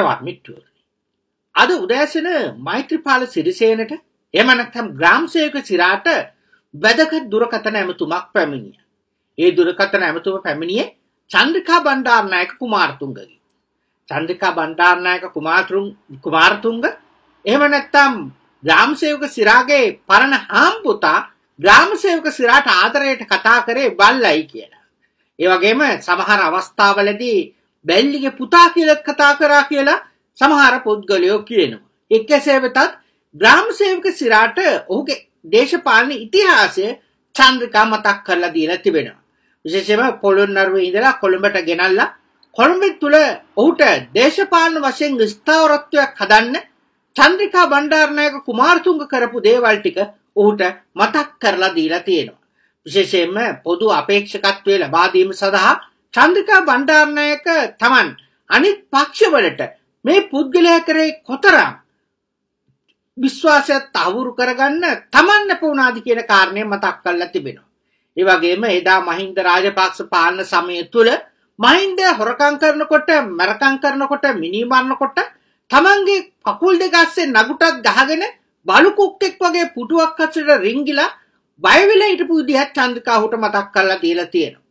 එතවත් මිට්ටුවරණි. අද උදෑසන මෛත්‍රපාල සිරිසේනට එම නැත්නම් ග්‍රාම්සේවක සිරාට වැදගත් දුරකථන ඇමතුමක් පැමිණිය. ඒ දුරකථන ඇමතුම පැමිණියේ චන්ද්‍රිකා බණ්ඩාරනායක කුමාරතුංගගේ. චන්ද්‍රිකා බණ්ඩාරනායක කුමාරතුංග කුමාරතුංග එහෙම නැත්නම් ග්‍රාමසේවක සිරාගේ පරණ හාම්පුතා ග්‍රාමසේවක සිරාට ආදරයට කතා කරේ බල්ලයි කියලා. ඒ වගේම සමහර අවස්ථාවලදී බැල්ලිගේ පුතා කියලත් කතා කරා කියලා සමහර පුද්ගලයෝ කියනවා. එක් ඇසේ වෙතත් ග්‍රාම සේවක සිරාට ඔහුගේ දේශපාලන ඉතිහාසය චන්ද්‍රිකා මතක් කරලා දීලා තිබෙනවා. විශේෂයෙන්ම පොළොන්නරුවේ ඉඳලා කොළඹට ගෙනල්ලා කොළඹ තුල ඔහුට දේශපාලන වශයෙන් ස්ථාවරත්වයක් හදන්න චන්ද්‍රිකා බණ්ඩාරනායක කුමාරතුංග කරපු දේවල් ටික ඔහුට මතක් කරලා දීලා තියෙනවා. විශේෂයෙන්ම පොදු අපේක්ෂකත්වයේ ලබා දීම සඳහා චන්ද්‍රිකා බණ්ඩාරනායක තමන් අනිත් පක්ෂවලට මේ පුද්ගලයා කරේ කොතරම් විශ්වාසය තහවුරු කරගන්න තමන් නැපුණාද කියන කාරණය මතක් කරලා තිබෙනවා. ඒ වගේම එදා මහින්ද රාජපක්ෂ පාලන සමය තුල මහින්ද හොරකම් කරනකොට මරකම් කරනකොට මිනි මරනකොට තමන්ගේ කකුල් දෙක අස්සේ නගුටක් ගහගෙන බලු කුක්කෙක් වගේ පුටුවක් අස්සට රිංගිලා බය වෙලා හිටපු විදිහත් චන්ද්‍රිකාහුට මතක් කරලා දීලා තියෙනවා.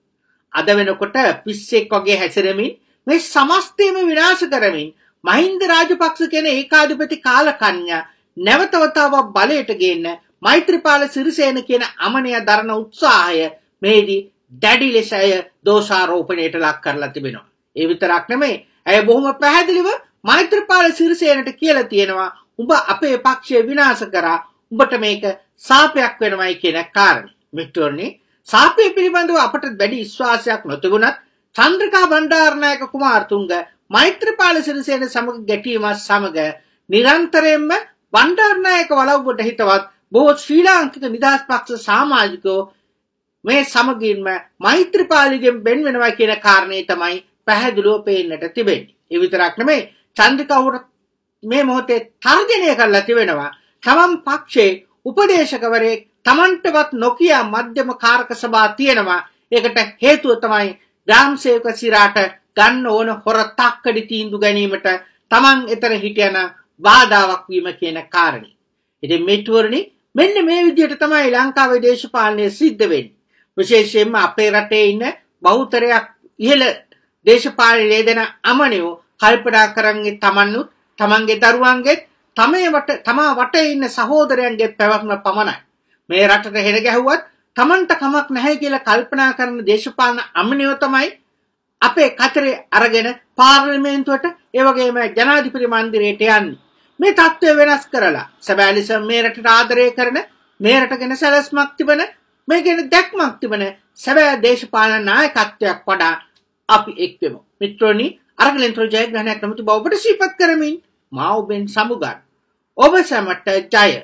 අද වෙනකොට පිස්සෙක් වගේ හැසිරෙමින් මේ සමස්තයම විනාශ කරමින් මහින්ද රාජපක්ෂ කියන ඒකාධිපති කාලකන්‍යා නැවතවතාවක් බලයට ගේන්න මෛත්‍රීපාල සිරිසේන කියන අමනය දරන උත්සාහය මේදී දැඩි ලෙස ඇය දෝෂාරෝපණයට ලක් කරලා තිබෙනවා. ඒ විතරක් නෙමෙයි ඇය බොහොම පැහැදිලිව මෛත්‍රපාල සිරිසේනට කියලා තියෙනවා උඹ අපේ පක්ෂය විනාශ කරා උඹට මේක සාපයක් වෙනවයි කියන කාරණේ. මිත්‍රෝනේ සාපේ පිළිබඳව අපට වැඩි විශ්වාසයක් නොතිබුණත් චන්ද්‍රකා බණ්ඩාරනායක කුමාරතුංග මෛත්‍රපාල සිරිසේන සමග ගැටීමත් සමග නිරන්තරයෙන්ම බණ්ඩාරනායක වලව්වට හිතවත් බොහෝ ශ්‍රී ලාංකික නිදහස් පක්ෂ සමාජිකයෝ මේ සමගින්ම මෛත්‍රපාලිගෙන් බෙන් වෙනවා කියන කාරණේ තමයි පැහැදිලිව පේන්නට තිබෙන්නේ. ඒ විතරක් නෙමෙයි චන්ද්‍රකා මේ මොහොතේ තර්ජනය කරලා තිබෙනවා. තමන් පක්ෂයේ උපදේශකවරයෙක් Tamanටවත් නොකිය මධ්‍යම කාරක සභා තියෙනවා. ඒකට හේතුව තමයි ග්‍රාම් සේවක සිරාට ගන්න ඕන හොර තක්කඩි තීන්දුව ගැනීමට Taman එතන හිටියන බාධාවක් වීම කියන කාරණේ. ඉතින් මෙට්වරණි මෙන්න මේ විදිහට තමයි ලංකාවේ දේශපාලනය සිද්ධ වෙන්නේ. විශේෂයෙන්ම අපේ රටේ ඉන්න බහුතරයක් ඉහළ දේශපාලනයේ දෙන අමනියෝ කල්පනා කරන්නේ Tamanනුත් Tamanගේ දරුවන්ගෙත් තමේ වට තමා වටේ ඉන්න සහෝදරයන්ගේ පැවැත්ම පමණයි. මේ රටට හෙර ගැහුවත් Tamanට කමක් නැහැ කියලා කල්පනා කරන දේශපාලන අමනියෝ තමයි අපේ කතරේ අරගෙන පාර්ලිමේන්තුවට ඒ වගේම ජනාධිපති මන්දිරයට යන්නේ. මේ தත්ත්වය වෙනස් කරලා සැබෑ ලෙස මේ රටට ආදරය කරන මේ රට ගැන සැලැස්මක් තිබෙන මේ ගැන දැක්මක් තිබෙන සැබෑ දේශපාලන නායකත්වයක් වඩා අපි එක්වෙමු. මිත්‍රෝනි අරගලෙන්තුර ජයග්‍රහණයක් නමුතු බව ඔබට ශීපත් කරමින් මා ඔබෙන් සමුගන්න. ඔබ සැමට ජය!